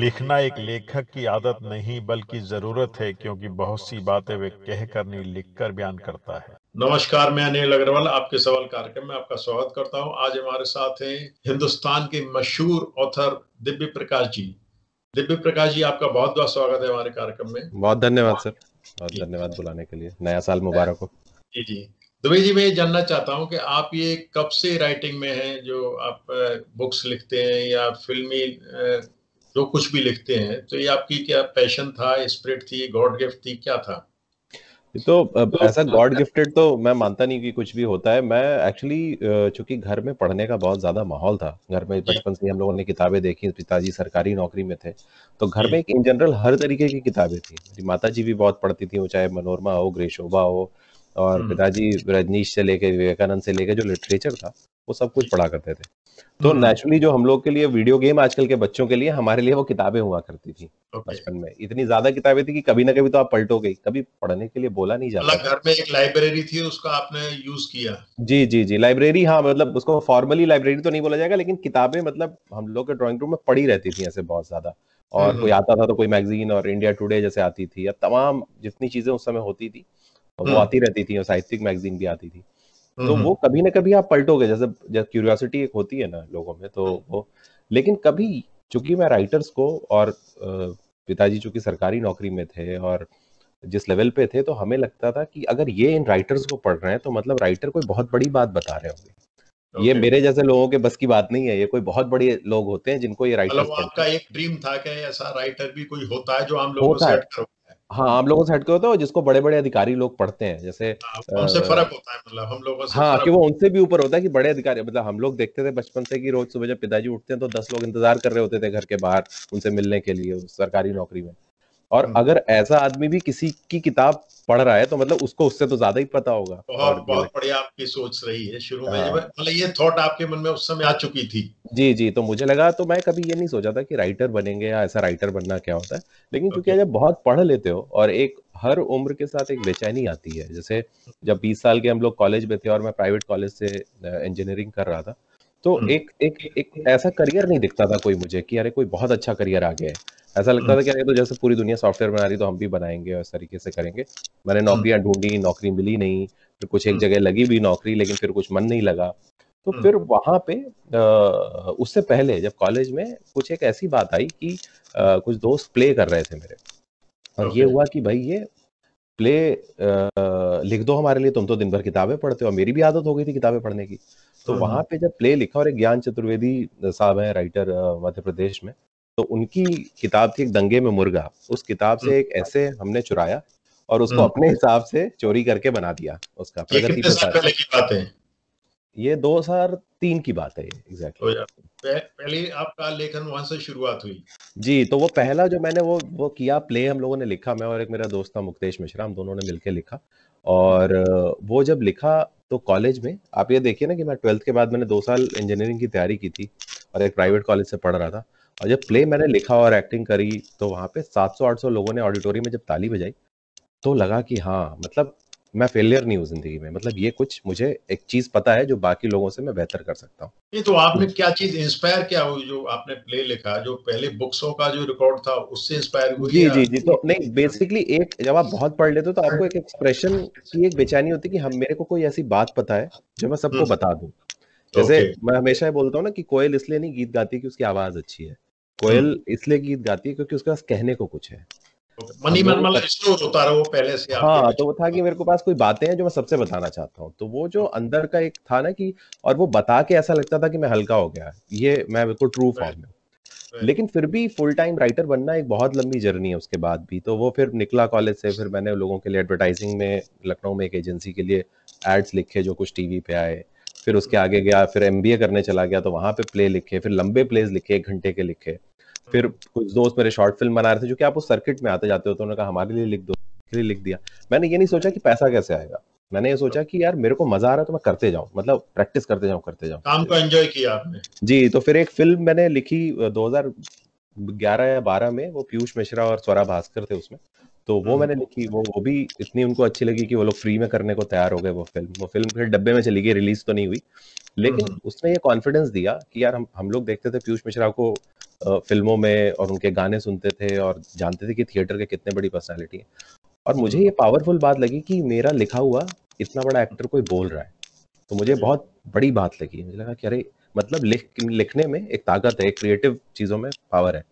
लिखना एक लेखक की आदत नहीं बल्कि जरूरत है क्योंकि बहुत सी बातें वे कह कर नहीं लिख कर बयान करता है नमस्कार मैं अनिल अग्रवाल आपके सवाल कार्यक्रम में आपका स्वागत करता हूं आज हमारे साथ हैं हिंदुस्तान के मशहूर ऑथर दिव्य प्रकाश जी दिव्य प्रकाश जी आपका बहुत बहुत स्वागत है हमारे कार्यक्रम में बहुत धन्यवाद सर बहुत धन्यवाद बुलाने के लिए नया साल मुबारक हो जी जी दुबे जी मैं ये जानना चाहता हूँ कि आप ये कब से राइटिंग में हैं जो आप बुक्स लिखते हैं या फिल्मी जो कुछ भी लिखते हैं तो ये आपकी क्या पैशन था स्प्रिट थी गॉड गिफ्ट थी क्या था तो, तो ऐसा गॉड गिफ्टेड तो मैं मानता नहीं कि कुछ भी होता है मैं एक्चुअली चूंकि घर में पढ़ने का बहुत ज्यादा माहौल था घर में बचपन से हम लोगों ने किताबें देखी पिताजी सरकारी नौकरी में थे तो घर में एक इन जनरल हर तरीके की किताबें थी मेरी माता जी भी बहुत पढ़ती थी वो चाहे मनोरमा हो ग्रेशोभा हो और हम्म। पिताजी रजनीश से लेके विवेकानंद से लेके जो लिटरेचर था वो सब कुछ पढ़ा करते थे तो नेचुरली हम्म। जो हम लोग के लिए वीडियो गेम आजकल के बच्चों के लिए हमारे लिए वो किताबें हुआ करती थी बचपन में इतनी ज्यादा किताबें थी कि कभी ना कभी तो आप पलटो गई कभी पढ़ने के लिए बोला नहीं जाता मतलब घर में एक लाइब्रेरी थी उसका आपने यूज किया जी जी जी लाइब्रेरी हाँ मतलब उसको फॉर्मली लाइब्रेरी तो नहीं बोला जाएगा लेकिन किताबें मतलब हम लोग के ड्रॉइंग रूम में पड़ी रहती थी ऐसे बहुत ज्यादा और हम्म। कोई आता था तो कोई मैगजीन और इंडिया टुडे जैसे आती थी या तमाम जितनी चीजें उस समय होती थी वो हम्म। आती रहती थी और साहित्यिक मैगजीन भी आती थी तो हम्म। वो कभी ना कभी आप पलटोगे जैसे जब क्यूरियोसिटी एक होती है ना लोगों में तो वो लेकिन कभी चूंकि मैं राइटर्स को और पिताजी चूंकि सरकारी नौकरी में थे और जिस लेवल पे थे तो हमें लगता था कि अगर ये इन राइटर्स को पढ़ रहे हैं तो मतलब राइटर कोई बहुत बड़ी बात बता रहे होंगे ये मेरे जैसे लोगों के बस की बात नहीं है ये कोई बहुत बड़े लोग होते हैं जिनको ये राइटर मतलब आपका एक ड्रीम था कि ऐसा राइटर भी कोई होता है जो हम लोगों से हाँ आम लोगों से हटके होता है और जिसको बड़े बड़े अधिकारी लोग पढ़ते हैं जैसे हाँ, उनसे फर्क होता है मतलब हम लोगों से हाँ कि वो उनसे भी ऊपर होता है कि बड़े अधिकारी मतलब हम लोग देखते थे बचपन से कि रोज सुबह जब पिताजी उठते हैं तो दस लोग इंतजार कर रहे होते थे घर के बाहर उनसे मिलने के लिए सरकारी नौकरी में और हम्म। अगर ऐसा आदमी भी किसी की किताब पढ़ रहा है तो मतलब उसको उससे तो ज्यादा ही पता होगा तो हाँ, बहुत बहुत बढ़िया आपकी सोच रही है शुरू में हाँ। मतलब ये थॉट आपके मन में उस समय आ चुकी थी जी जी तो मुझे लगा तो मैं कभी ये नहीं सोचा था कि राइटर बनेंगे या ऐसा राइटर बनना क्या होता है लेकिन क्योंकि जब बहुत पढ़ लेते हो और एक हर उम्र के साथ एक बेचैनी आती है जैसे जब 20 साल के हम लोग कॉलेज में थे और मैं प्राइवेट कॉलेज से इंजीनियरिंग कर रहा था तो हम्म। एक एक एक ऐसा करियर नहीं दिखता था कोई मुझे कि अरे कोई बहुत अच्छा करियर आ गया है ऐसा लगता था हम्म। कि अरे तो जैसे पूरी दुनिया सॉफ्टवेयर बना रही तो हम भी बनाएंगे और इस तरीके से करेंगे मैंने हम्म। नौकरियां ढूंढी नौकरी मिली नहीं फिर कुछ एक जगह लगी भी नौकरी लेकिन फिर कुछ मन नहीं लगा तो फिर वहाँ पे उससे पहले जब कॉलेज में कुछ एक ऐसी बात आई कि कुछ दोस्त प्ले कर रहे थे मेरे और ये हुआ कि भाई ये प्ले लिख दो हमारे लिए तुम तो दिन भर किताबें पढ़ते हो मेरी भी आदत हो गई थी किताबें पढ़ने की तो हम्म, वहां हम्म। पे जब प्ले लिखा और एक ज्ञान चतुर्वेदी साहब है राइटर मध्य प्रदेश में तो उनकी किताब थी एक दंगे में मुर्गा उस किताब से हम्म। एक ऐसे हमने चुराया और उसको अपने हिसाब से चोरी करके बना दिया उसका प्रगति ये दो हजार तीन की बात है एग्जैक्टली पहले आपका लेखन वहां से शुरुआत हुई जी तो वो पहला जो मैंने वो वो किया प्ले हम लोगों ने लिखा मैं और एक मेरा दोस्त था मुक्तेश मिश्रा हम दोनों ने मिलकर लिखा और वो जब लिखा तो कॉलेज में आप ये देखिए ना कि मैं ट्वेल्थ के बाद मैंने दो साल इंजीनियरिंग की तैयारी की थी और एक प्राइवेट कॉलेज से पढ़ रहा था और जब प्ले मैंने लिखा और एक्टिंग करी तो वहाँ पे 700-800 लोगों ने ऑडिटोरियम में जब ताली बजाई तो लगा कि हाँ मतलब मैं फेलियर नहीं हूँ जिंदगी में मतलब ये कुछ मुझे एक चीज पता है जो बाकी लोगों से मैं बेहतर कर सकता हूँ ये तो आपने क्या चीज इंस्पायर क्या हुई जो आपने प्ले लिखा जो पहले बुक्सों का जो रिकॉर्ड था उससे इंस्पायर हुई जी जी जी तो नहीं बेसिकली एक जब आप बहुत पढ़ लेते हो तो आपको एक एक्सप्रेशन की एक बेचैनी होती है कि हम मेरे को कोई ऐसी बात पता है जो मैं सबको हम्म। बता दू जैसे मैं हमेशा ये बोलता हूँ ना कि कोयल इसलिए नहीं गीत गाती कि उसकी आवाज अच्छी है कोयल हम्म। इसलिए गीत गाती है क्योंकि उसके पास कहने को कुछ है मनी मन होता रहा वो पहले से हाँ तो वो था कि मेरे को पास कोई बातें हैं जो मैं सबसे बताना चाहता हूँ तो वो जो अंदर का एक था ना कि और वो बता के ऐसा लगता था कि मैं हल्का हो गया ये मैं बिल्कुल ट्रू फॉर्म में लेकिन फिर भी फुल टाइम राइटर बनना एक बहुत लंबी जर्नी है उसके बाद भी तो वो फिर निकला कॉलेज से फिर मैंने लोगों के लिए एडवर्टाइजिंग में लखनऊ में एक एजेंसी के लिए एड्स लिखे जो कुछ टीवी पे आए फिर उसके hmm. आगे गया फिर एम करने चला गया तो वहाँ पे प्ले लिखे फिर लंबे प्लेज लिखे एक घंटे के लिखे फिर कुछ दोस्त मेरे शॉर्ट फिल्म बना रहे थे जो कि आप उस सर्किट में आते जाते हो तो उन्होंने कहा हमारे लिए लिख दो लिए लिख दिया मैंने ये नहीं सोचा कि पैसा कैसे आएगा मैंने ये सोचा कि यार मेरे को मजा आ रहा है तो मैं करते जाऊं मतलब प्रैक्टिस करते जाऊं करते जाऊं काम को एंजॉय किया आपने जी तो फिर एक फिल्म मैंने लिखी 2011 या 12 में वो पीयूष मिश्रा और स्वरा भास्कर थे उसमें तो वो हम्म। मैंने लिखी वो वो भी इतनी उनको अच्छी लगी कि वो लोग फ्री में करने को तैयार हो गए वो फिल्म वो फिल्म फिर डब्बे में चली गई रिलीज तो नहीं हुई लेकिन हम्म। उसने ये कॉन्फिडेंस दिया कि यार हम हम लोग देखते थे पीयूष मिश्रा को फिल्मों में और उनके गाने सुनते थे और जानते थे कि थिएटर के कितने बड़ी पर्सनैलिटी है और मुझे ये पावरफुल बात लगी कि मेरा लिखा हुआ इतना बड़ा एक्टर कोई बोल रहा है तो मुझे बहुत बड़ी बात लगी मुझे लगा कि अरे मतलब लिख लिखने में एक ताकत है एक क्रिएटिव चीज़ों में पावर है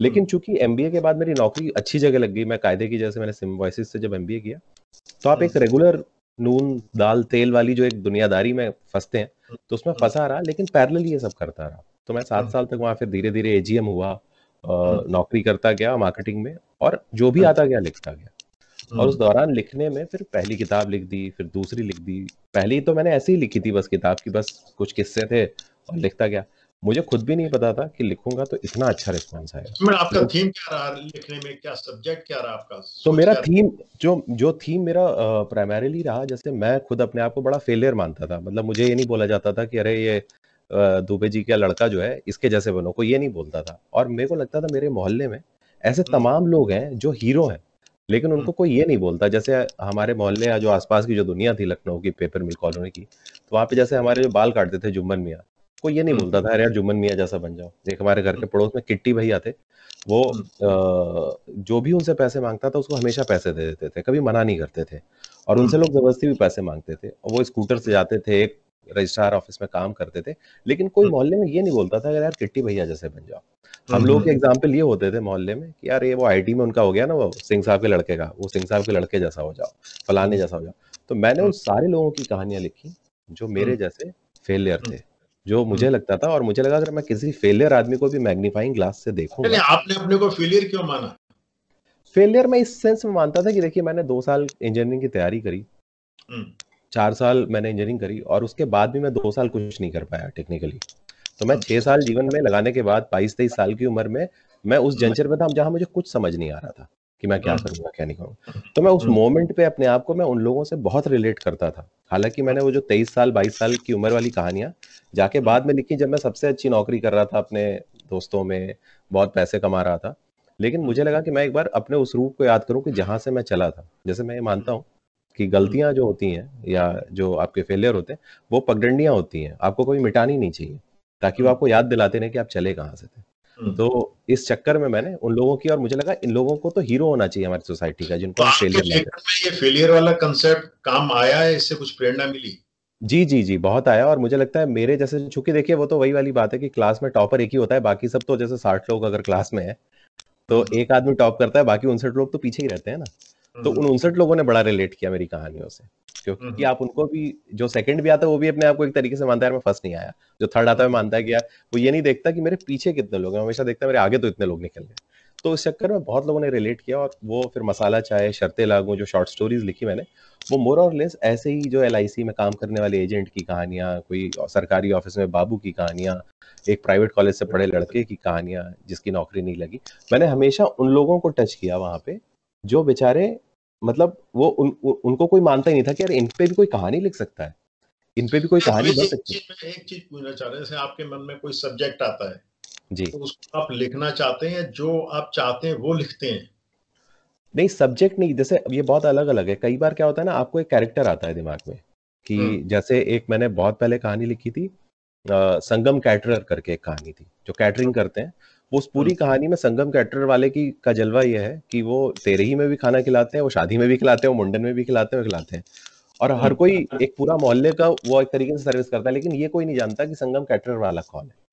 लेकिन हम्म। चूंकि एम के बाद मेरी नौकरी अच्छी जगह लग गई मैं कायदे की जैसे मैंने सिम्बॉइसिस से जब एम किया तो आप एक रेगुलर हम्म। नून दाल तेल वाली जो एक दुनियादारी में फंसते हैं हम्म। तो उसमें फंसा रहा लेकिन पैरल ये सब करता रहा तो मैं सात हाँ। साल तक वहाँ फिर धीरे धीरे एजीएम हुआ हाँ। नौकरी करता गया मार्केटिंग में और जो भी हाँ। आता गया लिखता गया और उस दौरान लिखने में फिर पहली किताब लिख दी फिर दूसरी लिख दी पहली तो मैंने ऐसे ही लिखी थी बस किताब की बस कुछ किस्से थे और लिखता गया मुझे खुद भी नहीं पता था कि लिखूंगा तो इतना अच्छा रिस्पॉन्स आएगा तो आपका तो, थीम क्या रहा लिखने में क्या सब्जेक्ट क्या रहा आपका तो मेरा थीम जो जो थीम मेरा प्राइमरीली रहा जैसे मैं खुद अपने आप को बड़ा फेलियर मानता था मतलब मुझे ये नहीं बोला जाता था कि अरे ये दुबे जी का लड़का जो है इसके जैसे बनो को ये नहीं बोलता था और मेरे को लगता था मेरे मोहल्ले में ऐसे हम्म। तमाम लोग हैं जो हीरो हैं लेकिन हम्म। उनको कोई ये नहीं बोलता जैसे हमारे मोहल्ले या जो आसपास की जो दुनिया थी लखनऊ की पेपर मिल कॉलोनी की तो वहाँ पे जैसे हमारे जो बाल काटते थे जुम्मन मियाँ को ये नहीं हम्म। बोलता था अरे यार जुम्मन मियाँ जैसा बन जाओ एक हमारे घर के पड़ोस में किट्टी भैया थे वो जो भी उनसे पैसे मांगता था उसको हमेशा पैसे दे देते थे कभी मना नहीं करते थे और उनसे लोग जबरदस्ती भी पैसे मांगते थे और वो स्कूटर से जाते थे एक रजिस्ट्रार ऑफिस में काम करते थे लेकिन कोई हम्म। मोहल्ले में ये नहीं बोलता था कि यार किट्टी भैया जैसे बन जाओ हम हम्म, लोग के एग्जाम्पल हम्म। ये होते थे मोहल्ले में कि यार ये वो आईटी में उनका हो गया ना वो सिंह साहब के लड़के का वो सिंह साहब के लड़के जैसा हो जाओ फलाने जैसा हो जाओ तो मैंने उन सारे लोगों की कहानियां लिखी जो मेरे जैसे फेलियर थे जो मुझे लगता था और मुझे लगा अगर मैं किसी फेलियर आदमी को भी मैग्नीफाइंग ग्लास से देखूं आपने अपने को फेलियर क्यों माना फेलियर मैं इस सेंस में मानता था कि देखिए मैंने दो साल इंजीनियरिंग की तैयारी करी चार साल मैंने इंजीनियरिंग करी और उसके बाद भी मैं दो साल कुछ नहीं कर पाया टेक्निकली तो मैं छह साल जीवन में लगाने के बाद बाईस तेईस साल की उम्र में मैं उस जंचर में था जहां मुझे कुछ समझ नहीं आ रहा था कि मैं क्या हाँ। करूँगा क्या नहीं करूँ तो मैं उस मोमेंट हाँ। पे अपने आप को मैं उन लोगों से बहुत रिलेट करता था हालांकि मैंने वो जो तेईस साल बाईस साल की उम्र वाली कहानियां जाके बाद में लिखी जब मैं सबसे अच्छी नौकरी कर रहा था अपने दोस्तों में बहुत पैसे कमा रहा था लेकिन मुझे लगा कि मैं एक बार अपने उस रूप को याद करूँ कि जहाँ से मैं चला था जैसे मैं ये मानता हूँ कि गलतियां जो होती हैं या जो आपके फेलियर होते हैं वो पगडंडियां होती हैं आपको कभी मिटानी नहीं चाहिए ताकि वो हम्म। आपको याद दिलाते रहे कि आप चले कहाँ से थे हम्म। तो इस चक्कर में मैंने उन लोगों की और मुझे लगा इन लोगों को तो हीरो होना चाहिए हमारी सोसाइटी का जिनको फेलियर तो ये फेलियर वाला कंसेप्ट काम आया है इससे कुछ प्रेरणा मिली जी जी जी बहुत आया और मुझे लगता है मेरे जैसे चूंकि देखिए वो तो वही वाली बात है कि क्लास में टॉपर एक ही होता है बाकी सब तो जैसे साठ लोग अगर क्लास में है तो हम्म। एक आदमी टॉप करता है बाकी उनसठ लोग तो पीछे ही रहते हैं ना तो उन हम्म। उनसठ लोगों ने बड़ा रिलेट किया मेरी कहानियों से क्योंकि हम्म। आप उनको भी जो सेकंड भी आता है वो भी अपने आप को एक तरीके से मानता है मैं फर्स्ट नहीं आया जो थर्ड आता है मानता है कि यार वो ये नहीं देखता कि मेरे पीछे कितने लोग हैं हमेशा देखता है मेरे आगे तो इतने लोग निकल गए तो उस चक्कर में बहुत लोगों ने रिलेट किया और वो फिर मसाला चाय शर्तें लागू जो शॉर्ट स्टोरीज लिखी मैंने वो मोर और लेस ऐसे ही जो एल में काम करने वाले एजेंट की कहानियाँ कोई सरकारी ऑफिस में बाबू की कहानियाँ एक प्राइवेट कॉलेज से पढ़े लड़के की कहानियाँ जिसकी नौकरी नहीं लगी मैंने हमेशा उन लोगों को टच किया वहाँ पे जो बेचारे मतलब वो उन, उ, उनको कोई मानता ही नहीं था कि यार इन पे भी कोई कहानी लिख सकता है इन पे भी कोई कहानी बन सकती है एक चीज पूछना चाह रहे हैं आपके मन में कोई सब्जेक्ट आता है जी तो उसको आप लिखना चाहते हैं जो आप चाहते हैं वो लिखते हैं नहीं सब्जेक्ट नहीं जैसे ये बहुत अलग अलग है कई बार क्या होता है ना आपको एक कैरेक्टर आता है दिमाग में कि हम्म। जैसे एक मैंने बहुत पहले कहानी लिखी थी आ, संगम कैटरर करके एक कहानी थी जो कैटरिंग हाँ। करते हैं उस पूरी हाँ। कहानी में संगम कैटर वाले की का जलवा यह है कि वो तेरे ही में भी खाना खिलाते हैं वो शादी में भी खिलाते हैं वो मुंडन में भी खिलाते हैं खिलाते हैं और हर हाँ। कोई एक पूरा मोहल्ले का वो एक तरीके से सर्विस करता है लेकिन ये कोई नहीं जानता कि संगम कैटर वाला कौन है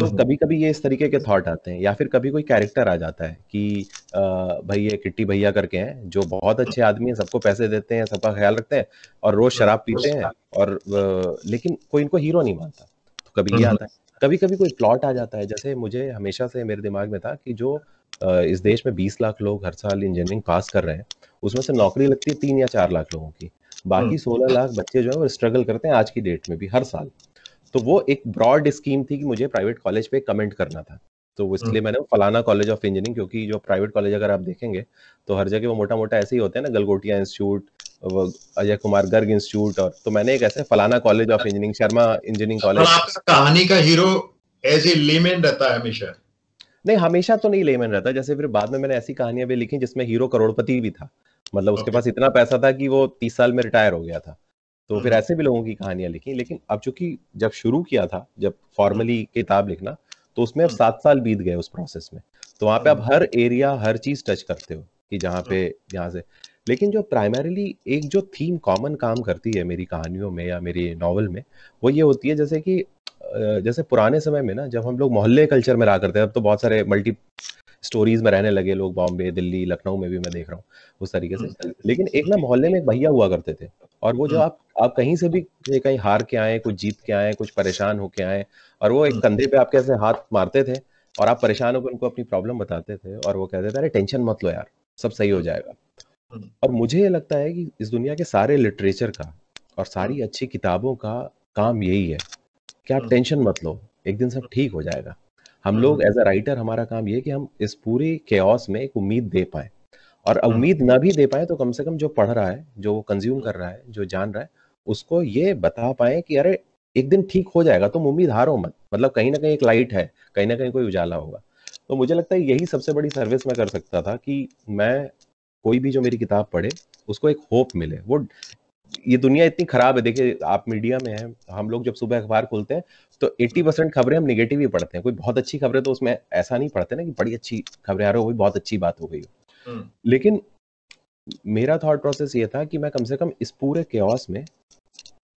तो हाँ। कभी कभी ये इस तरीके के थॉट आते हैं या फिर कभी कोई कैरेक्टर आ जाता है कि भैया भाई ये किट्टी भैया करके हैं जो बहुत अच्छे आदमी हैं सबको पैसे देते हैं सबका ख्याल रखते हैं और रोज शराब पीते हैं और लेकिन कोई इनको हीरो नहीं मानता तो कभी ये आता है कभी कभी कोई प्लॉट आ जाता है जैसे मुझे हमेशा से मेरे दिमाग में था कि जो इस देश में बीस लाख लोग हर साल इंजीनियरिंग पास कर रहे हैं उसमें से नौकरी लगती है तीन या चार लाख लोगों की बाकी हम्म। सोलह लाख बच्चे जो है वो स्ट्रगल करते हैं आज की डेट में भी हर साल तो वो एक ब्रॉड स्कीम थी कि मुझे प्राइवेट कॉलेज पे कमेंट करना था तो वो इसलिए हम्म। मैंने फलाना कॉलेज ऑफ इंजीनियरिंग क्योंकि जो प्राइवेट कॉलेज अगर आप देखेंगे तो हर जगह वो मोटा मोटा ऐसे ही होते हैं ना गलगोटिया इंस्टीट्यूट अजय कुमार गर्ग इंस्टीट्यूट और तो मैंने एक ऐसे फलाना college of engineering Sharma engineering college कहानी का हीरो एज रहता है हमेशा नहीं हमेशा तो नहीं लेमेन रहता जैसे फिर बाद में मैंने ऐसी कहानियां भी लिखी जिसमें हीरो करोड़पति भी था मतलब उसके पास इतना पैसा था कि वो तीस साल में रिटायर हो गया था तो फिर हम्म। ऐसे भी लोगों की कहानियां लिखी लेकिन अब चूंकि जब शुरू किया था जब फॉर्मली किताब लिखना तो उसमें अब सात साल बीत गए उस प्रोसेस में तो वहां पे आप हम्म। हर एरिया हर चीज टच करते हो कि जहाँ पे हम्म। यहाँ से लेकिन जो प्राइमरीली एक जो थीम कॉमन काम करती है मेरी कहानियों में या मेरी नॉवल में वो ये होती है जैसे कि जैसे पुराने समय में ना जब हम लोग मोहल्ले कल्चर में रहा करते थे अब तो बहुत सारे मल्टी स्टोरीज में रहने लगे लोग बॉम्बे दिल्ली लखनऊ में भी मैं देख रहा हूँ उस तरीके से हम्म। लेकिन एक ना मोहल्ले में एक भैया हुआ करते थे और वो जो हम्म। आप आप कहीं से भी कहीं हार के आए कुछ जीत के आए कुछ परेशान होके आए और वो एक हम्म। कंधे पे आपके ऐसे हाथ मारते थे और आप परेशान होकर उनको अपनी प्रॉब्लम बताते थे और वो कहते थे अरे टेंशन मत लो यार सब सही हो जाएगा और मुझे ये लगता है कि इस दुनिया के सारे लिटरेचर का और सारी अच्छी किताबों का काम यही है कि आप टेंशन मत लो एक दिन सब ठीक हो जाएगा हम लोग एज अ राइटर हमारा काम ये कि हम इस पूरे केस में एक उम्मीद दे पाए और हम्म। उम्मीद ना भी दे पाए तो कम से कम जो पढ़ रहा है जो कंज्यूम कर रहा है जो जान रहा है उसको ये बता पाए कि अरे एक दिन ठीक हो जाएगा तुम उम्मीद हारो मत मतलब कहीं ना कहीं एक लाइट है कहीं ना कहीं कोई उजाला होगा तो मुझे लगता है यही सबसे बड़ी सर्विस मैं कर सकता था कि मैं कोई भी जो मेरी किताब पढ़े उसको एक होप मिले वो ये दुनिया इतनी खराब है देखिए आप मीडिया में हैं हम लोग जब सुबह अखबार खोलते हैं तो 80 परसेंट खबरें हम निगेटिव ही पढ़ते हैं कोई बहुत अच्छी खबरें तो उसमें ऐसा नहीं पढ़ते ना कि बड़ी अच्छी खबरें आ रही हो बहुत अच्छी बात हो गई हम्म। लेकिन मेरा थॉट प्रोसेस ये था कि मैं कम से कम इस पूरे क्योस में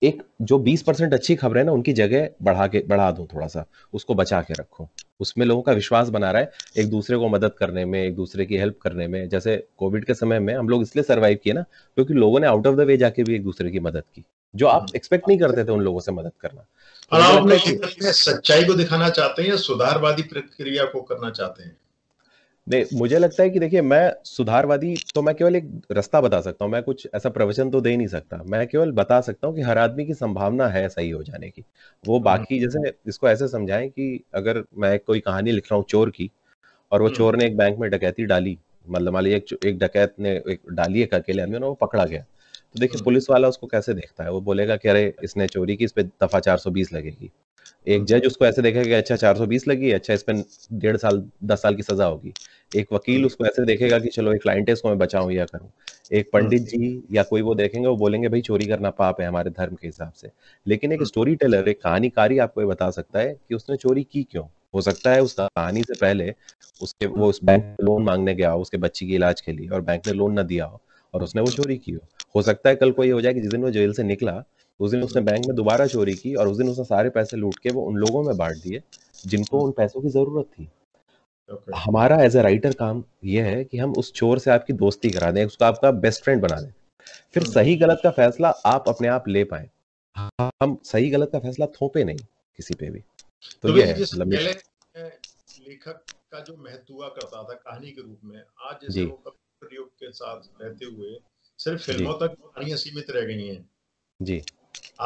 एक जो 20 परसेंट अच्छी खबर है ना उनकी जगह बढ़ा के बढ़ा दो थोड़ा सा उसको बचा के रखो उसमें लोगों का विश्वास बना रहा है एक दूसरे को मदद करने में एक दूसरे की हेल्प करने में जैसे कोविड के समय में हम लोग इसलिए सर्वाइव किए ना क्योंकि लोगों ने आउट ऑफ द वे जाके भी एक दूसरे की मदद की जो आप एक्सपेक्ट नहीं करते थे उन लोगों से मदद करना सच्चाई को दिखाना चाहते हैं या सुधारवादी प्रक्रिया को करना चाहते हैं नहीं मुझे लगता है कि देखिए मैं सुधारवादी तो मैं केवल एक रास्ता बता सकता हूँ मैं कुछ ऐसा प्रवचन तो दे नहीं सकता मैं केवल बता सकता हूँ कि हर आदमी की संभावना है सही हो जाने की वो हाँ, हाँ। बाकी जैसे इसको ऐसे समझाएं कि अगर मैं कोई कहानी लिख रहा हूँ चोर की और वो चोर ने एक बैंक में डकैती डाली मतलब मान लीजिए एक, डकैत ने एक डाली एक अकेले आदमी और वो पकड़ा गया तो देखिए हम्म। पुलिस वाला उसको कैसे देखता है वो बोलेगा कि अरे इसने चोरी की इस पे दफा 420 लगेगी एक हम्म। जज उसको ऐसे देखेगा कि अच्छा 420 लगी अच्छा इस पे डेढ़ साल दस साल की सजा होगी एक वकील हम्म। उसको ऐसे देखेगा कि चलो एक क्लाइंट है मैं बचाऊं या करूं एक पंडित जी या कोई वो देखेंगे वो बोलेंगे भाई चोरी करना पाप है हमारे धर्म के हिसाब से लेकिन एक स्टोरी टेलर एक कहानीकारी आपको ये बता सकता है कि उसने चोरी की क्यों हो सकता है उस कहानी से पहले उसके वो उस बैंक लोन मांगने गया हो उसके बच्ची के इलाज के लिए और बैंक ने लोन ना दिया हो और उसने वो चोरी की हो हो सकता है कल को ये हो जाए कि जिस दिन वो जेल से निकला उस दिन उसने बैंक में दोबारा चोरी की और उस दिन उसने सारे पैसे लूट के वो उन लोगों में बांट दिए जिनको उन पैसों की जरूरत थी okay. हमारा एज ए राइटर काम यह है कि हम उस चोर से आपकी दोस्ती करा दें उसको आपका बेस्ट फ्रेंड बना दें फिर hmm. सही गलत का फैसला आप अपने आप ले पाए हम सही गलत का फैसला थोपे नहीं किसी पे भी तो, तो ये है मतलब लेखक का जो महत्वा करता था कहानी के रूप में आज जैसे के साथ रहते हुए सिर्फ फिल्मों तक कहानियां सीमित रह गई हैं जी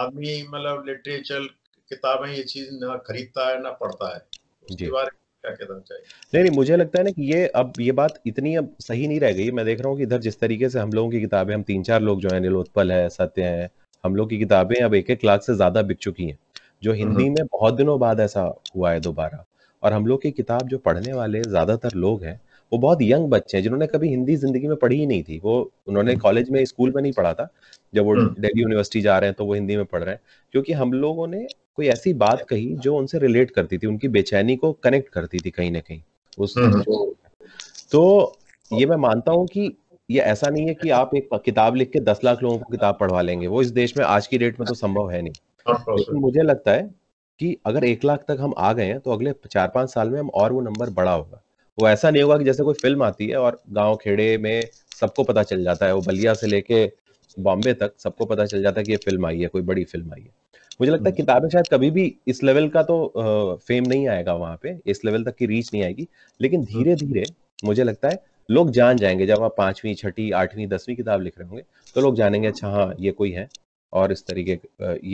आदमी मतलब लिटरेचर किताबें ये चीज ना खरीदता है ना पढ़ता है उसके बारे नहीं नहीं मुझे लगता है ना कि ये अब ये बात इतनी अब सही नहीं रह गई मैं देख रहा हूँ कि इधर जिस तरीके से हम लोगों की किताबें हम तीन चार लोग जो है नीलोत्पल है सत्य है हम लोग की किताबें अब एक एक लाख से ज्यादा बिक चुकी हैं जो हम्म, हिंदी हम्म। में बहुत दिनों बाद ऐसा हुआ है दोबारा और हम लोग की किताब जो पढ़ने वाले ज्यादातर लोग हैं वो बहुत यंग बच्चे हैं जिन्होंने कभी हिंदी जिंदगी में पढ़ी ही नहीं थी वो उन्होंने हम्म। कॉलेज में स्कूल में नहीं पढ़ा था जब वो हम्म। दिल्ली यूनिवर्सिटी जा रहे हैं तो वो हिंदी में पढ़ रहे हैं क्योंकि हम लोगों ने कोई ऐसी बात कही जो उनसे रिलेट करती थी उनकी बेचैनी को कनेक्ट करती थी कहीं ना कहीं उस हम्म। तो ये मैं मानता हूँ कि ये ऐसा नहीं है कि आप एक किताब लिख के दस लाख लोगों को किताब पढ़वा लेंगे वो इस देश में आज की डेट में तो संभव है नहीं हाँ, हाँ, लेकिन मुझे लगता है कि अगर एक लाख तक हम आ गए हैं तो अगले चार पांच साल में हम और वो नंबर बड़ा होगा वो ऐसा नहीं होगा कि जैसे कोई फिल्म आती है और गांव खेड़े में सबको पता चल जाता है वो बलिया से लेके बॉम्बे तक सबको पता चल जाता है कि ये फिल्म आई है कोई बड़ी फिल्म आई है मुझे लगता है हम्म। किताबें शायद कभी भी इस लेवल का तो फेम नहीं आएगा वहां पे इस लेवल तक की रीच नहीं आएगी लेकिन हम्म। धीरे धीरे मुझे लगता है लोग जान जाएंगे जब आप पांचवी छठी आठवीं दसवीं किताब लिख रहे होंगे तो लोग जानेंगे अच्छा हाँ ये कोई है और इस तरीके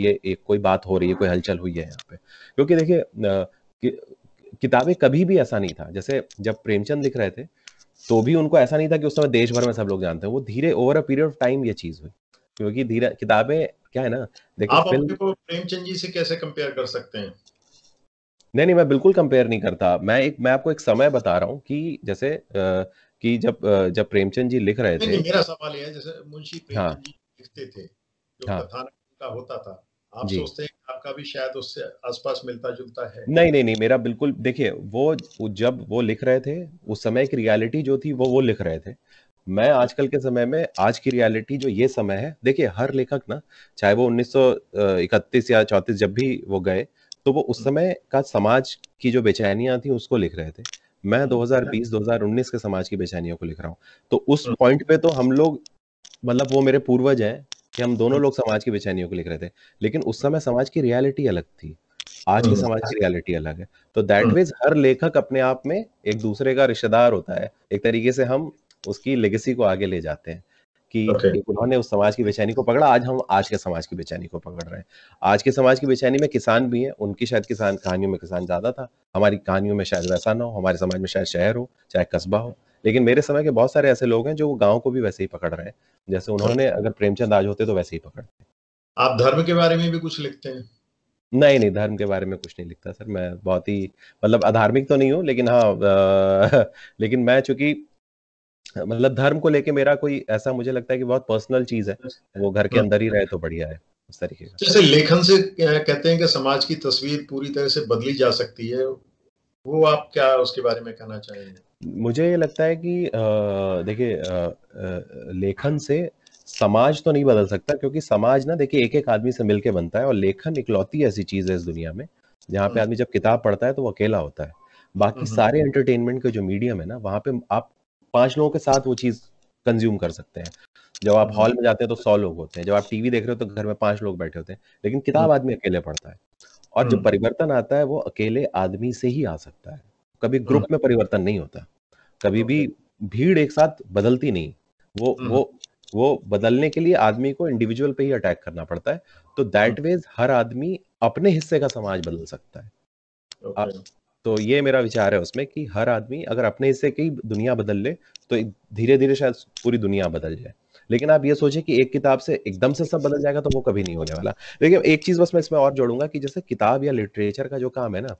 ये एक कोई बात हो रही है कोई हलचल हुई है यहाँ पे क्योंकि देखिये किताबें कभी भी ऐसा नहीं था जैसे जब प्रेमचंद लिख रहे थे तो भी उनको ऐसा नहीं था कि उस समय देश भर में सब लोग जानते हैं वो धीरे over a period of time ये चीज हुई क्योंकि धीरे किताबें क्या है ना देखो आप फिल्म को प्रेमचंद जी से कैसे कंपेयर कर सकते हैं नहीं नहीं मैं बिल्कुल कंपेयर नहीं करता मैं एक मैं आपको एक समय बता रहा हूँ कि जैसे आ, कि जब आ, जब प्रेमचंद जी लिख रहे थे मेरा सवाल है जैसे मुंशी हाँ। प्रेमचंद हाँ, जी लिखते थे जो हाँ, होता था आप सोचते हैं आपका भी शायद उससे आसपास मिलता जुलता है नहीं नहीं नहीं मेरा बिल्कुल देखिए वो जब वो लिख रहे थे उस समय की रियलिटी जो थी वो वो लिख रहे थे मैं आजकल के समय में आज की रियलिटी जो ये समय है देखिए हर लेखक ना चाहे वो 1931 या 34 जब भी वो गए तो वो उस हम्म। समय का समाज की जो बेचैनियां थी उसको लिख रहे थे मैं 2020 हम्म, 2019 अच्छा। के समाज की बेचैनियों को लिख रहा हूँ तो उस पॉइंट पे तो हम लोग मतलब वो मेरे पूर्वज हैं कि हम दोनों लोग अच्छा। समाज की बेचैनियों को लिख रहे थे लेकिन उस समय समाज की रियलिटी अलग थी आज के हम्म। समाज की रियलिटी अलग है तो दैट मीन हम्म। हर लेखक अपने आप में एक दूसरे का रिश्तेदार होता है एक तरीके से हम उसकी लेगेसी को आगे ले जाते हैं कि okay. उन्होंने उस समाज की बेचैनी को पकड़ा आज हम आज के समाज की बेचैनी को पकड़ रहे हैं आज के समाज की बेचैनी में किसान भी है उनकी शायद किसान कहानियों में किसान ज्यादा था हमारी कहानियों में शायद वैसा ना हो हमारे समाज में शायद शहर हो चाहे कस्बा हो लेकिन मेरे समय के बहुत सारे ऐसे लोग हैं जो गाँव को भी वैसे ही पकड़ रहे हैं जैसे अच्छा। उन्होंने अगर प्रेमचंद आज होते तो वैसे ही पकड़ते आप धर्म के बारे में भी कुछ लिखते हैं नहीं नहीं धर्म के बारे में कुछ नहीं लिखता सर मैं बहुत ही मतलब अधार्मिक तो नहीं हूँ लेकिन हाँ लेकिन मैं चूंकि मतलब धर्म को लेके मेरा कोई ऐसा मुझे लगता है कि बहुत पर्सनल चीज है अच्छा। वो घर के अंदर ही रहे तो बढ़िया है उस तरीके का जैसे लेखन से कहते हैं कि समाज की तस्वीर पूरी तरह से बदली जा सकती है वो आप क्या उसके बारे में कहना चाहेंगे मुझे ये लगता है कि देखिए लेखन से समाज तो नहीं बदल सकता क्योंकि समाज ना देखिए एक एक आदमी से मिलके बनता है और लेखन इकलौती ऐसी चीज है इस दुनिया में जहाँ पे हम्म। आदमी जब किताब पढ़ता है तो वो अकेला होता है बाकी हम्म, हम्म। सारे एंटरटेनमेंट के जो मीडियम है ना वहाँ पे आप पांच लोगों के साथ वो चीज कंज्यूम कर सकते हैं जब आप हॉल में जाते हैं तो सौ लोग होते हैं जब आप टीवी देख रहे हो तो घर में पांच लोग बैठे होते हैं लेकिन किताब आदमी अकेले पढ़ता है और जो परिवर्तन आता है वो अकेले आदमी से ही आ सकता है कभी ग्रुप हम्म। में परिवर्तन नहीं होता कभी भी भीड़ एक साथ बदलती नहीं वो हम्म। वो वो बदलने के लिए आदमी को इंडिविजुअल पे ही अटैक करना पड़ता है तो दैट वेज हम्म। हर आदमी अपने हिस्से का समाज बदल सकता है okay. तो ये मेरा विचार है उसमें कि हर आदमी अगर अपने हिस्से की दुनिया बदल ले तो धीरे धीरे शायद पूरी दुनिया बदल जाए लेकिन आप ये सोचें कि एक किताब से एकदम से सब बदल जाएगा तो वो कभी नहीं होने वाला लेकिन एक चीज बस मैं इसमें और जोड़ूंगा कि जैसे किताब या लिटरेचर का जो काम है ना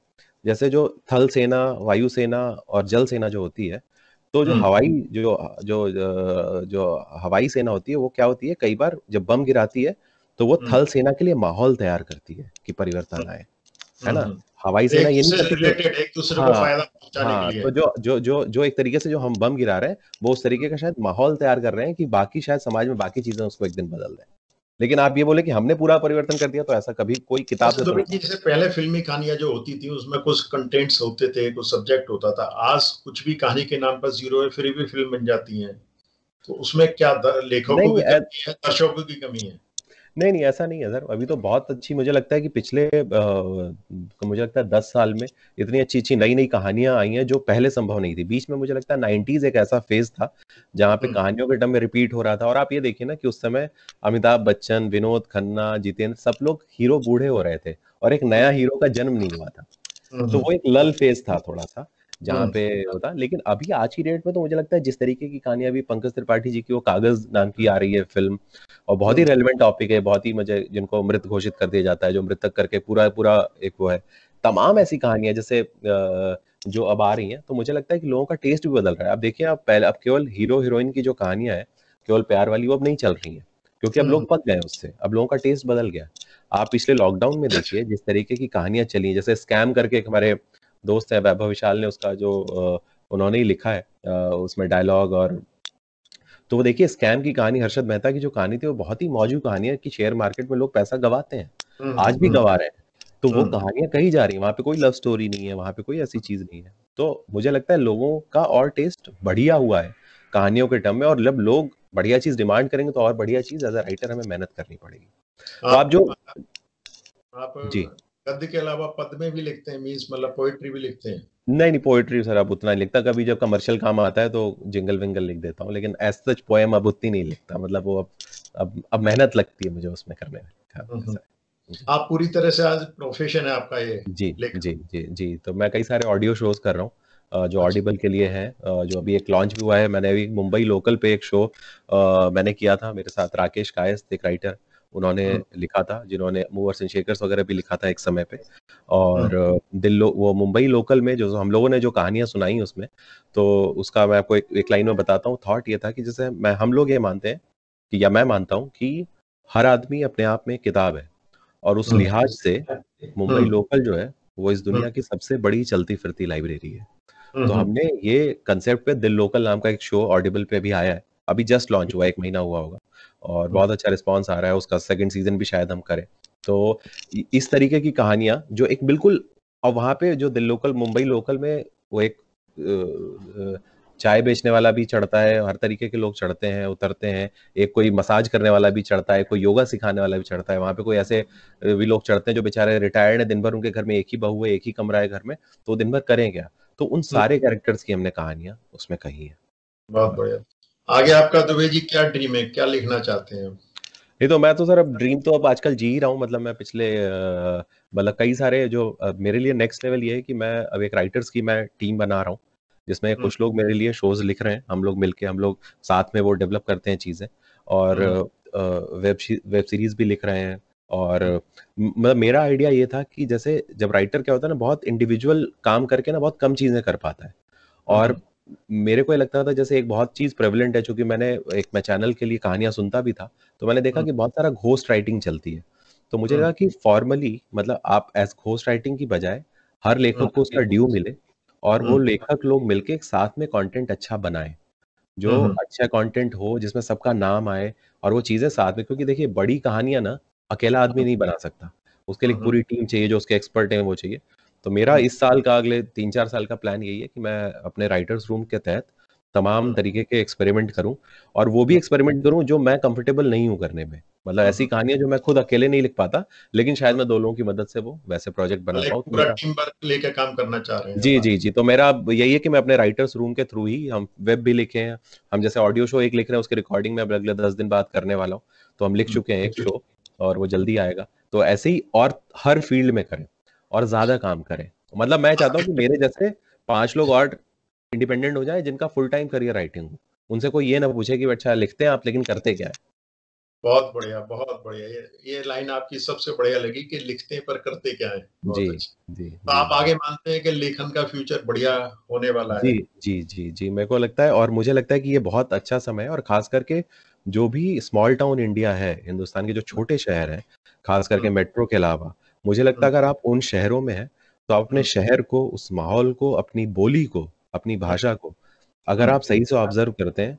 जैसे जो थल सेना वायु सेना और जल सेना जो होती है तो जो हम्म। हवाई जो जो जो, जो हवाई सेना होती है वो क्या होती है कई बार जब बम गिराती है तो वो हम्म। थल सेना के लिए माहौल तैयार करती है कि परिवर्तन हम्म। आए है ना हवाई सेना ये नहीं करती हाँ, हाँ, तो जो जो जो जो एक तरीके से जो हम बम गिरा रहे हैं वो उस तरीके का शायद माहौल तैयार कर रहे हैं कि बाकी शायद समाज में बाकी चीजें उसको एक दिन बदल दें लेकिन आप ये बोले कि हमने पूरा परिवर्तन कर दिया तो ऐसा कभी कोई किताब तो से जैसे पहले फिल्मी कहानियां जो होती थी उसमें कुछ कंटेंट्स होते थे कुछ सब्जेक्ट होता था आज कुछ भी कहानी के नाम पर जीरो है फिर भी फिल्म बन जाती है तो उसमें क्या लेखकों की कमी है दर्शकों की कमी है नहीं नहीं ऐसा नहीं है सर अभी तो बहुत अच्छी मुझे लगता है कि पिछले आ, तो मुझे लगता है दस साल में इतनी अच्छी अच्छी नई नई कहानियां आई हैं जो पहले संभव नहीं थी बीच में मुझे लगता है नाइन्टीज एक ऐसा फेज था जहाँ पे कहानियों के टम में रिपीट हो रहा था और आप ये देखिए ना कि उस समय अमिताभ बच्चन विनोद खन्ना जितेंद्र सब लोग हीरो बूढ़े हो रहे थे और एक नया हीरो का जन्म नहीं हुआ था तो वो एक लल फेज था थोड़ा सा जहाँ हम्म। पे होता लेकिन अभी आज की डेट में तो मुझे लगता है जिस तरीके की कहानी अभी पंकज त्रिपाठी जी की वो कागज नाम की आ रही है फिल्म और बहुत ही रेलिवेंट हम्म। टॉपिक है बहुत ही मजे जिनको मृत घोषित कर दिया जाता है जो मृतक करके पूरा पूरा एक वो है तमाम ऐसी कहानियां जैसे जो अब आ रही हैं तो मुझे लगता है कि लोगों का टेस्ट भी बदल रहा है अब देखिए आप पहले अब केवल हीरो हीरोइन की जो कहानियां है केवल प्यार वाली वो अब नहीं चल रही है क्योंकि अब लोग हम्म। पक गए उससे अब लोगों का टेस्ट बदल गया आप पिछले लॉकडाउन में देखिए जिस तरीके की कहानियां चली जैसे स्कैम करके हमारे दोस्त है वैभव विशाल ने उसका जो उन्होंने ही लिखा है उसमें डायलॉग और तो वो देखिए स्कैम की कहानी हर्षद मेहता की जो कहानी थी वो बहुत ही मौजूद कहानी है कि शेयर मार्केट में लोग पैसा गवाते हैं हम्म, आज भी हम्म। गवा रहे हैं तो वो हम्म। कहानियां कही जा रही है वहां पे कोई लव स्टोरी नहीं है वहां पे कोई ऐसी चीज नहीं है तो मुझे लगता है लोगों का और टेस्ट बढ़िया हुआ है कहानियों के टर्म में और जब लोग बढ़िया चीज डिमांड करेंगे तो और बढ़िया चीज एज अ राइटर हमें मेहनत करनी पड़ेगी तो आप जो आप जी गद्य के अलावा पद में भी लिखते हैं मीन्स मतलब पोएट्री भी लिखते हैं नहीं नहीं पोएट्री सर अब उतना नहीं लिखता कभी जब कमर्शियल काम आता है तो जिंगल विंगल लिख देता हूँ लेकिन एज सच पोएम अब उतनी नहीं लिखता मतलब वो अब अब अब मेहनत लगती है मुझे उसमें करने में हाँ, हम्म, हम्म। आप पूरी तरह से आज प्रोफेशन है आपका ये जी जी जी जी तो मैं कई सारे ऑडियो शोज कर रहा हूँ जो ऑडिबल अच्छा। के लिए है जो अभी एक लॉन्च भी हुआ है मैंने अभी मुंबई लोकल पे एक शो मैंने किया था मेरे साथ राकेश कायस्त एक राइटर उन्होंने हाँ। लिखा था जिन्होंने मूवर्स एंड शेकर्स वगैरह भी लिखा था एक समय पे हाँ। और दिल्लो वो मुंबई लोकल में जो हम लोगों ने जो कहानियां सुनाई उसमें तो उसका मैं आपको एक, एक लाइन में बताता हूँ थॉट ये था कि जैसे मैं हम लोग ये मानते हैं कि या मैं मानता हूँ कि हर आदमी अपने आप में किताब है और उस हाँ। लिहाज से मुंबई लोकल जो है वो इस दुनिया की सबसे बड़ी चलती फिरती लाइब्रेरी है तो हमने ये कंसेप्ट पे दिल लोकल नाम का एक शो ऑडिबल पे भी आया है अभी जस्ट लॉन्च हुआ एक महीना हुआ होगा और बहुत अच्छा रिस्पॉन्स आ रहा है उसका सेकेंड सीजन भी शायद हम करें तो इस तरीके की कहानियाँ जो एक बिल्कुल और वहाँ पे जो दिल लोकल मुंबई लोकल में वो एक चाय बेचने वाला भी चढ़ता है हर तरीके के लोग चढ़ते हैं उतरते हैं एक कोई मसाज करने वाला भी चढ़ता है कोई योगा सिखाने वाला भी चढ़ता है वहाँ पे कोई ऐसे भी लोग चढ़ते हैं जो बेचारे रिटायर्ड है दिन भर उनके घर में एक ही बहू है एक ही कमरा है घर में तो दिन भर करें क्या तो उन हम्म। सारे कैरेक्टर्स की हमने कहानियाँ उसमें कही है बहुत बढ़िया आगे आपका दुबे जी क्या ड्रीम है क्या लिखना चाहते हैं ये तो मैं तो सर अब ड्रीम तो अब आजकल जी ही रहा हूँ मतलब मैं पिछले मतलब कई सारे जो मेरे लिए नेक्स्ट लेवल ये है कि मैं अब एक राइटर्स की मैं टीम बना रहा हूँ जिसमें हम्म। कुछ लोग मेरे लिए शोज लिख रहे हैं हम लोग मिलके हम लोग साथ में वो डेवलप करते हैं चीज़ें और वेब वेब सीरीज भी लिख रहे हैं और मतलब मेरा आइडिया ये था कि जैसे जब राइटर क्या होता है ना बहुत इंडिविजुअल काम करके ना बहुत कम चीज़ें कर पाता है और हम्म। मेरे को ये लगता था जैसे एक बहुत चीज प्रेविलेंट है चूंकि मैंने एक मैं चैनल के लिए कहानियां सुनता भी था तो मैंने देखा कि हम्म। बहुत सारा घोस्ट राइटिंग चलती है तो मुझे हम्म। लगा कि फॉर्मली मतलब आप एज घोस्ट राइटिंग की बजाय हर लेखक को हाँ, उसका ड्यू मिले और वो हम्म। लेखक लोग मिलके एक साथ में कंटेंट अच्छा बनाए जो अच्छा कंटेंट हो जिसमें सबका नाम आए और वो चीजें साथ में क्योंकि देखिए बड़ी कहानियां ना अकेला आदमी हाँ। नहीं बना सकता उसके लिए हाँ, पूरी टीम चाहिए जो उसके एक्सपर्ट हैं वो चाहिए तो मेरा हम्म। इस साल का अगले तीन चार साल का प्लान यही है कि मैं अपने राइटर्स रूम के तहत तमाम हम्म। तरीके के एक्सपेरिमेंट करूं और वो भी एक्सपेरिमेंट हम्म। करूं जो मैं कंफर्टेबल नहीं हूं करने में मतलब ऐसी कहानियां जो मैं खुद अकेले नहीं लिख पाता लेकिन शायद मैं दो लोगों की मदद से वो वैसे प्रोजेक्ट बना पाऊँ तो लेके काम करना चाह रहे हैं जी जी जी तो मेरा यही है कि मैं अपने राइटर्स रूम के थ्रू ही हम वेब भी लिखे हैं हम जैसे ऑडियो शो एक लिख रहे हैं उसके रिकॉर्डिंग में अगले दस दिन बाद करने वाला हूँ तो हम लिख चुके हैं एक शो और वो जल्दी आएगा तो ऐसे ही और हर फील्ड में करें और ज्यादा काम करें मतलब मैं चाहता हूँ कि मेरे जैसे पांच लोग और इंडिपेंडेंट हो जाए जिनका फुल टाइम करियर राइटिंग हो उनसे कोई ये ना पूछे कि अच्छा लिखते हैं आप लेकिन करते क्या है बहुत बढ़िया बहुत बढ़िया ये, ये लाइन आपकी सबसे बढ़िया लगी कि लिखते पर करते क्या है जी जी तो आप आगे मानते हैं कि लेखन का फ्यूचर बढ़िया होने वाला जी, है जी जी जी मेरे को लगता है और मुझे लगता है कि ये बहुत अच्छा समय है और खास करके जो भी स्मॉल टाउन इंडिया है हिंदुस्तान के जो छोटे शहर हैं खास करके मेट्रो हाँ। के अलावा मुझे लगता है हम्म। अगर आप उन शहरों में हैं तो आप अपने हम्म। शहर को उस माहौल को अपनी बोली को अपनी हम्म। भाषा को अगर आप सही से ऑब्जर्व करते हैं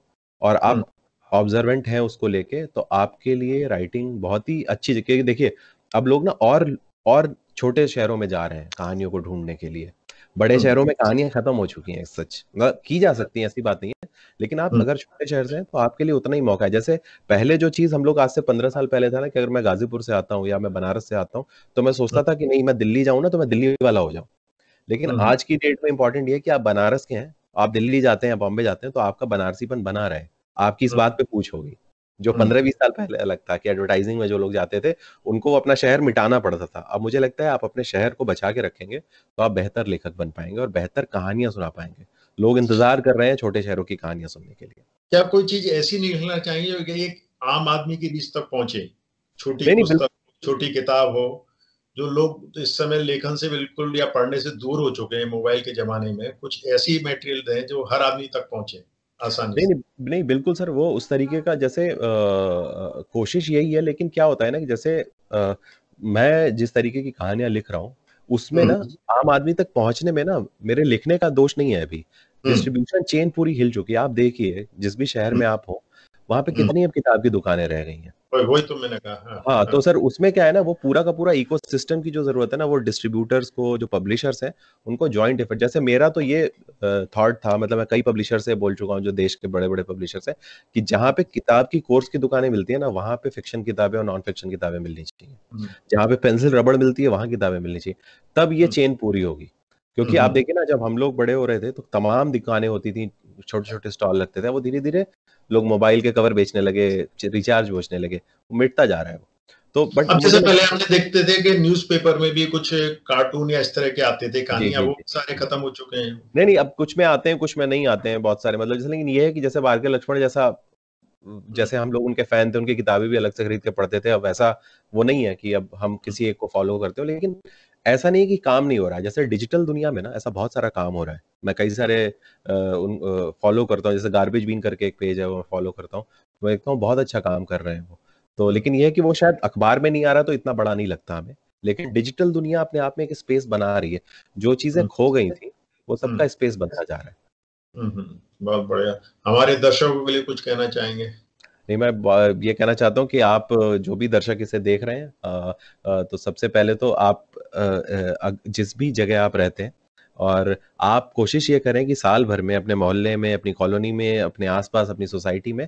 और आप ऑब्जर्वेंट हैं उसको लेके तो आपके लिए राइटिंग बहुत ही अच्छी क्योंकि देखिए अब लोग ना और और छोटे शहरों में जा रहे हैं कहानियों को ढूंढने के लिए बड़े हम्म। शहरों में कहानियां खत्म हो चुकी हैं सच की जा सकती है ऐसी बात नहीं है लेकिन आप हम्म। अगर छोटे शहर से हैं तो आपके लिए उतना ही मौका है जैसे पहले जो चीज हम लोग आज से पंद्रह साल पहले था ना कि अगर मैं गाजीपुर से आता हूँ या मैं बनारस से आता हूँ तो मैं सोचता हम्म। था कि नहीं मैं दिल्ली जाऊँ ना तो मैं दिल्ली वाला हो जाऊँ लेकिन आज की डेट में इंपॉर्टेंट ये है कि आप बनारस के हैं आप दिल्ली जाते हैं बॉम्बे जाते हैं तो आपका बनारसीपन बना रहे आपकी इस बात पे पूछ होगी जो हम्म। पंद्रह बीस साल पहले अलग था कि एडवर्टाइजिंग में जो लोग जाते थे उनको अपना शहर मिटाना पड़ता था अब मुझे लगता है आप अपने शहर को बचा के रखेंगे तो आप बेहतर लेखक बन पाएंगे और बेहतर कहानियां सुना पाएंगे लोग अच्छा। इंतजार कर रहे हैं छोटे शहरों की कहानियां सुनने के लिए क्या कोई चीज ऐसी निकलना चाहिए कि एक आम आदमी के बीच तक पहुंचे छोटी छोटी किताब हो जो लोग इस समय लेखन से बिल्कुल या पढ़ने से दूर हो चुके हैं मोबाइल के जमाने में कुछ ऐसी मटेरियल दें जो हर आदमी तक पहुंचे आसानी नहीं, नहीं नहीं बिल्कुल सर वो उस तरीके का जैसे आ, कोशिश यही है लेकिन क्या होता है ना कि जैसे आ, मैं जिस तरीके की कहानियां लिख रहा हूँ उसमें ना हम्म। आम आदमी तक पहुंचने में ना मेरे लिखने का दोष नहीं है अभी हम्म। डिस्ट्रीब्यूशन चेन पूरी हिल चुकी है आप देखिए जिस भी शहर में हम्म। आप हो वहां पे कितनी अब किताब की दुकानें रह गई हैं वही तो मैंने कहा हाँ, हाँ, तो सर उसमें क्या है ना वो पूरा का पूरा इकोसिस्टम की जो जरूरत है ना वो डिस्ट्रीब्यूटर्स को जो पब्लिशर्स हैं उनको ज्वाइंट एफर्ट जैसे मेरा तो ये थॉट था मतलब मैं कई पब्लिशर से बोल चुका हूँ जो देश के बड़े बड़े पब्लिशर्स हैं कि जहाँ पे किताब की कोर्स की दुकानें मिलती है ना वहाँ पे फिक्शन किताबें और नॉन फिक्शन किताबें मिलनी चाहिए हम्म। जहाँ पे पेंसिल रबड़ मिलती है वहाँ किताबें मिलनी चाहिए तब ये चेन हम्म। पूरी होगी क्योंकि आप हम्म। देखिए ना जब हम लोग बड़े हो रहे थे तो तमाम दुकानें होती थी छोटे छोटे स्टॉल लगते थे वो धीरे धीरे लोग मोबाइल के कवर बेचने लगे रिचार्ज बेचने लगे वो मिटता जा रहा है वो तो बट अब जैसे पहले हमने देखते थे कि न्यूज़पेपर में भी कुछ कार्टून या इस तरह के आते थे कहानियां वो सारे खत्म हो चुके हैं नहीं नहीं अब कुछ में आते हैं कुछ में नहीं आते हैं बहुत सारे मतलब जैसे लेकिन ये है कि जैसे बारके लक्ष्मण जैसा जैसे हम लोग उनके फैन थे उनकी किताबें भी अलग से खरीद के पढ़ते थे अब वैसा वो नहीं है कि अब हम किसी एक को फॉलो करते हो लेकिन ऐसा नहीं कि काम नहीं हो रहा है जैसे डिजिटल दुनिया में ना ऐसा बहुत सारा काम हो रहा है मैं कई सारे फॉलो करता हूँ जैसे गार्बेज बीन करके एक पेज है वो फॉलो करता हूँ मैं देखता हूँ बहुत अच्छा काम कर रहे हैं वो तो लेकिन यह है कि वो शायद अखबार में नहीं आ रहा तो इतना बड़ा नहीं लगता हमें लेकिन डिजिटल दुनिया अपने आप में एक स्पेस बना रही है जो चीजें खो गई थी वो हम्म। सबका स्पेस बनता जा रहा है हम्म, हम्म। बहुत बढ़िया हमारे दर्शकों के लिए कुछ कहना चाहेंगे नहीं मैं ये कहना चाहता हूँ कि आप जो भी दर्शक इसे देख रहे हैं आ, आ, तो सबसे पहले तो आप आ, जिस भी जगह आप रहते हैं और आप कोशिश ये करें कि साल भर में अपने मोहल्ले में अपनी कॉलोनी में अपने आसपास अपनी सोसाइटी में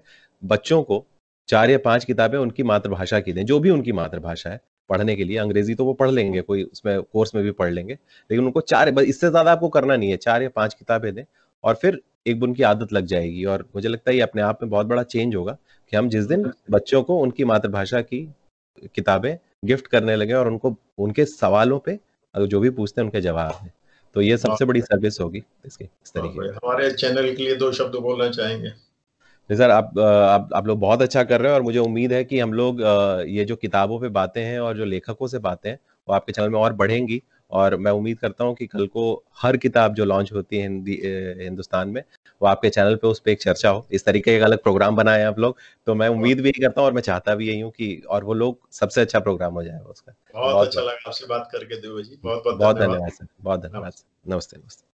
बच्चों को चार या पांच किताबें उनकी मातृभाषा की दें जो भी उनकी मातृभाषा है पढ़ने के लिए अंग्रेजी तो वो पढ़ लेंगे कोई उसमें कोर्स में भी पढ़ लेंगे लेकिन उनको चार इससे ज़्यादा आपको करना नहीं है चार या पांच किताबें दें और फिर एक बुन की आदत लग जाएगी और मुझे लगता है ये अपने आप में बहुत बड़ा चेंज होगा कि हम जिस दिन बच्चों को उनकी मातृभाषा की किताबें गिफ्ट करने लगे और उनको उनके सवालों पे अगर जो भी पूछते हैं उनके जवाब हैं तो ये हाँ। सबसे बड़ी सर्विस होगी इसके इस हाँ तरीके हमारे चैनल के लिए दो शब्द बोलना चाहेंगे नहीं सर आप आप आप लोग बहुत अच्छा कर रहे हैं और मुझे उम्मीद है कि हम लोग ये जो किताबों पे बातें हैं और जो लेखकों से बातें हैं वो आपके चैनल में और बढ़ेंगी और मैं उम्मीद करता हूँ कि कल को हर किताब जो लॉन्च होती है हिंदी हिंदुस्तान में वो आपके चैनल पे उस पर एक चर्चा हो इस तरीके का अलग प्रोग्राम बनाए आप लोग तो मैं उम्मीद भी यही करता हूँ और मैं चाहता भी यही हूँ कि और वो लोग सबसे अच्छा प्रोग्राम हो जाएगा उसका बहुत, अच्छा लगा आपसे बात करके देव जी बहुत बहुत धन्यवाद सर बहुत धन्यवाद नमस्ते नमस्ते